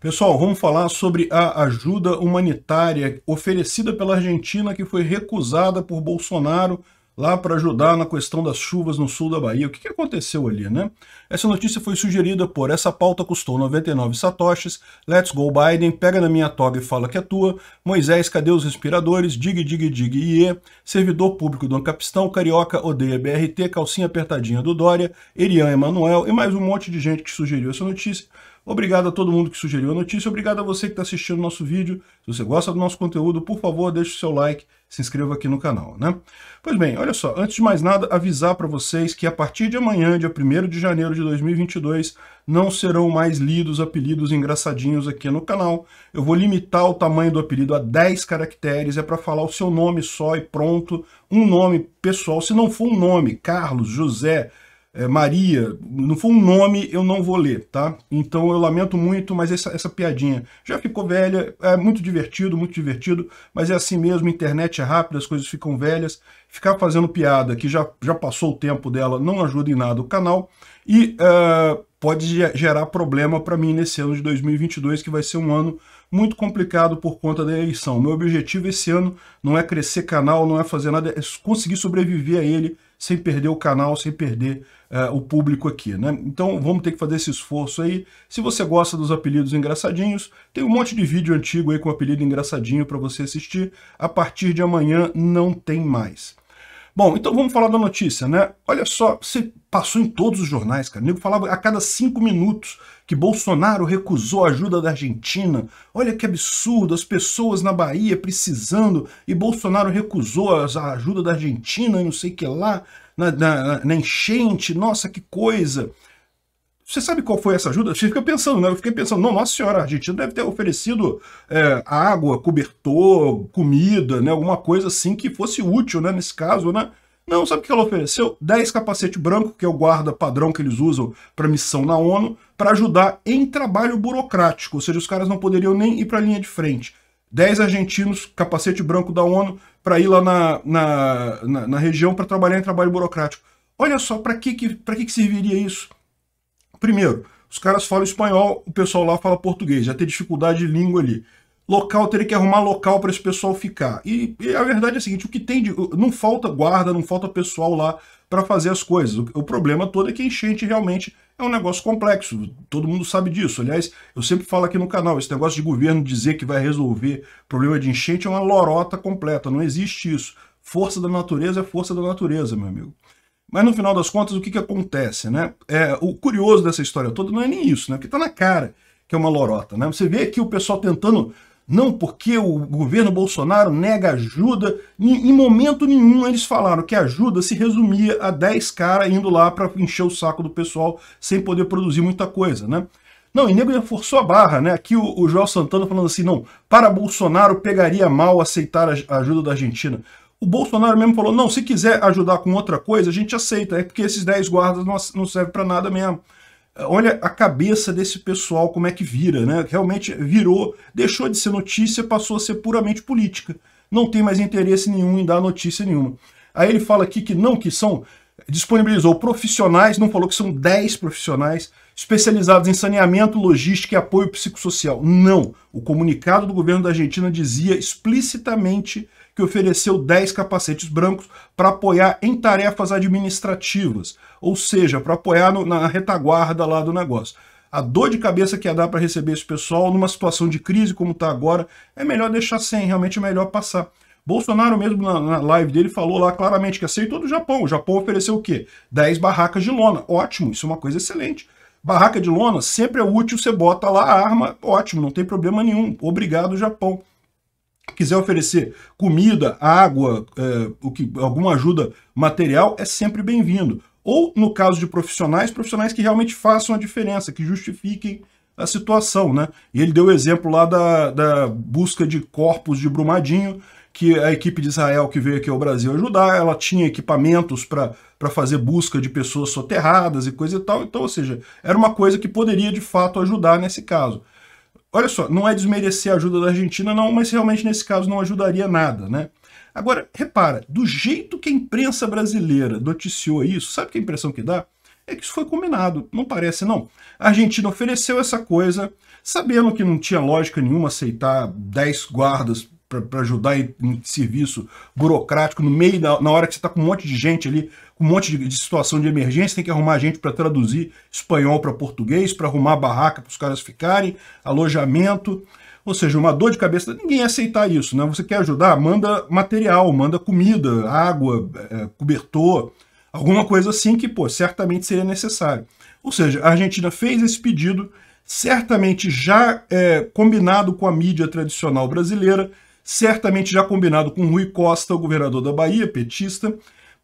Pessoal, vamos falar sobre a ajuda humanitária oferecida pela Argentina que foi recusada por Bolsonaro lá para ajudar na questão das chuvas no sul da Bahia. O que, que, aconteceu ali, né? Essa notícia foi sugerida por essa pauta custou 99 satoshis, let's go Biden, pega na minha toga e fala que é tua, Moisés, cadê os respiradores, dig, dig, dig, iê, servidor público do Ancapistão, carioca, odeia BRT, calcinha apertadinha do Dória, Erian Emanuel e mais um monte de gente que sugeriu essa notícia Obrigado a todo mundo que sugeriu a notícia, obrigado a você que está assistindo o nosso vídeo. Se você gosta do nosso conteúdo, por favor, deixe o seu like, se inscreva aqui no canal, né? Pois bem, olha só, antes de mais nada, avisar para vocês que a partir de amanhã, dia 1 de janeiro de 2022, não serão mais lidos apelidos engraçadinhos aqui no canal. Eu vou limitar o tamanho do apelido a 10 caracteres, é para falar o seu nome só e pronto, um nome pessoal, se não for um nome, Carlos, José, é, Maria, não for um nome, eu não vou ler, tá? Então eu lamento muito, mas essa, essa piadinha já ficou velha, é muito divertido, muito divertido, mas é assim mesmo, internet é rápida, as coisas ficam velhas, ficar fazendo piada que já, já passou o tempo dela não ajuda em nada o canal, e uh, pode gerar problema para mim nesse ano de 2022, que vai ser um ano muito complicado por conta da eleição. Meu objetivo esse ano não é crescer canal, não é fazer nada, é conseguir sobreviver a ele, sem perder o canal, sem perder uh, o público aqui, né? Então vamos ter que fazer esse esforço aí. Se você gosta dos apelidos engraçadinhos, tem um monte de vídeo antigo aí com apelido engraçadinho para você assistir. A partir de amanhã não tem mais. Bom, então vamos falar da notícia, né? Olha só, você passou em todos os jornais, cara. O nego falava a cada cinco minutos que Bolsonaro recusou a ajuda da Argentina. Olha que absurdo, as pessoas na Bahia precisando e Bolsonaro recusou a ajuda da Argentina e não sei o que lá, na, na, na enchente, nossa, que coisa. Você sabe qual foi essa ajuda? Você fica pensando, né? Eu fiquei pensando, não, nossa senhora, a Argentina deve ter oferecido é, água, cobertor, comida, né? Alguma coisa assim que fosse útil, né? Nesse caso, né? Não, sabe o que ela ofereceu? 10 capacete branco, que é o guarda padrão que eles usam para missão na ONU, para ajudar em trabalho burocrático, ou seja, os caras não poderiam nem ir para a linha de frente. 10 argentinos, capacete branco da ONU, para ir lá na, na, na, na região para trabalhar em trabalho burocrático. Olha só, para que, que, que, que serviria isso? Primeiro, os caras falam espanhol, o pessoal lá fala português, já tem dificuldade de língua ali. Local, teria que arrumar local para esse pessoal ficar. E, e, a verdade é a seguinte: o que tem de. Não falta guarda, não falta pessoal lá para fazer as coisas. O, o problema todo é que enchente realmente é um negócio complexo, todo mundo sabe disso. Aliás, eu sempre falo aqui no canal, esse negócio de governo dizer que vai resolver problema de enchente é uma lorota completa, não existe isso. Força da natureza é força da natureza, meu amigo. Mas no final das contas, o que, que acontece? Né? É, o curioso dessa história toda não é nem isso, né? porque está na cara que é uma lorota. Né? Você vê aqui o pessoal tentando, não porque o governo Bolsonaro nega ajuda, em momento nenhum eles falaram que a ajuda se resumia a 10 caras indo lá para encher o saco do pessoal sem poder produzir muita coisa. Né? Não, e nego já forçou a barra, né? Aqui o, o João Santana falando assim, não, para Bolsonaro pegaria mal aceitar a ajuda da Argentina. O Bolsonaro mesmo falou, não, se quiser ajudar com outra coisa, a gente aceita, é porque esses 10 guardas não, não servem para nada mesmo. Olha a cabeça desse pessoal, como é que vira, né? Realmente virou, deixou de ser notícia, passou a ser puramente política. Não tem mais interesse nenhum em dar notícia nenhuma. Aí ele fala aqui que não, que são disponibilizou profissionais, não falou que são 10 profissionais, especializados em saneamento, logística e apoio psicossocial. Não. O comunicado do governo da Argentina dizia explicitamente que ofereceu 10 capacetes brancos para apoiar em tarefas administrativas, ou seja, para apoiar no, na retaguarda lá do negócio. A dor de cabeça que ia dar para receber esse pessoal numa situação de crise como está agora, é melhor deixar sem, realmente é melhor passar. Bolsonaro mesmo na, na, live dele falou lá claramente que aceitou do Japão. O Japão ofereceu o quê? 10 barracas de lona. Ótimo, isso é uma coisa excelente. Barraca de lona sempre é útil, você bota lá a arma, ótimo, não tem problema nenhum. Obrigado, Japão quiser oferecer comida, água, é, o que, alguma ajuda material, é sempre bem-vindo. Ou, no caso de profissionais, profissionais que realmente façam a diferença, que justifiquem a situação, né? E ele deu o exemplo lá da, da busca de corpos de Brumadinho, que a equipe de Israel que veio aqui ao Brasil ajudar, ela tinha equipamentos para fazer busca de pessoas soterradas e coisa e tal. Então, ou seja, era uma coisa que poderia de fato ajudar nesse caso olha só, não é desmerecer a ajuda da Argentina, não, mas realmente nesse caso não ajudaria nada, né? Agora, repara, do jeito que a imprensa brasileira noticiou isso, sabe que a impressão que dá? É que isso foi combinado, não parece não. A Argentina ofereceu essa coisa, sabendo que não tinha lógica nenhuma aceitar 10 guardas para ajudar em serviço burocrático no meio, na, na hora que você está com um monte de gente ali, com um monte de, de situação de emergência, tem que arrumar gente para traduzir espanhol para português, para arrumar barraca para os caras ficarem, alojamento, ou seja, uma dor de cabeça. Ninguém ia aceitar isso, né? Você quer ajudar? Manda material, manda comida, água, é, cobertor, alguma coisa assim que, pô, certamente seria necessário. Ou seja, a Argentina fez esse pedido, certamente já é, combinado com a mídia tradicional brasileira, certamente já combinado com Rui Costa, o governador da Bahia, petista,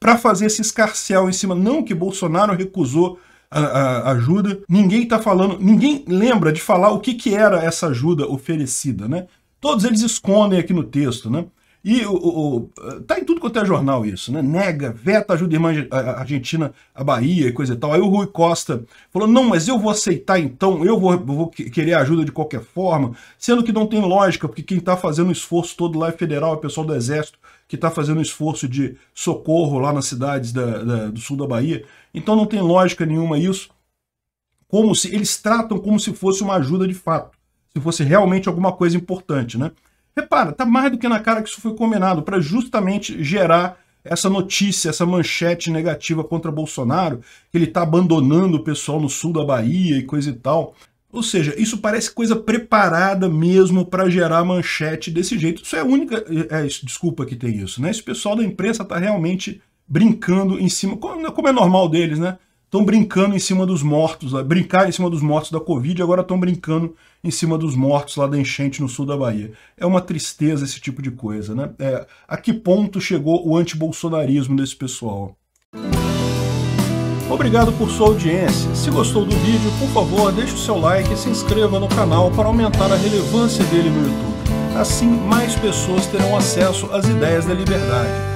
para fazer esse escarcel em cima. Não que Bolsonaro recusou a, a ajuda. Ninguém está falando, ninguém lembra de falar o que, que era essa ajuda oferecida, né? Todos eles escondem aqui no texto, né? E o, o, tá em tudo quanto é jornal isso, né? Nega, veta ajuda irmã argentina a Bahia e coisa e tal. Aí o Rui Costa falou: não, mas eu vou aceitar então, eu vou, vou querer ajuda de qualquer forma, sendo que não tem lógica, porque quem está fazendo o esforço todo lá é federal, é o pessoal do Exército que está fazendo o esforço de socorro lá nas cidades da, da, do sul da Bahia. Então não tem lógica nenhuma isso. Como se eles tratam como se fosse uma ajuda de fato, se fosse realmente alguma coisa importante, né? Repara, tá mais do que na cara que isso foi combinado para justamente gerar essa notícia, essa manchete negativa contra Bolsonaro, que ele tá abandonando o pessoal no sul da Bahia e coisa e tal. Ou seja, isso parece coisa preparada mesmo para gerar manchete desse jeito. Isso é a única é, é, desculpa que tem isso, né? Esse pessoal da imprensa tá realmente brincando em cima, como é, é normal deles, né? estão brincando em cima dos mortos, brincar brincaram em cima dos mortos da Covid, agora estão brincando em cima dos mortos lá da enchente no sul da Bahia. É uma tristeza esse tipo de coisa, né? É, a que ponto chegou o antibolsonarismo desse pessoal? Obrigado por sua audiência. Se gostou do vídeo, por favor, deixe o seu like e se inscreva no canal para aumentar a relevância dele no YouTube. Assim, mais pessoas terão acesso às ideias da liberdade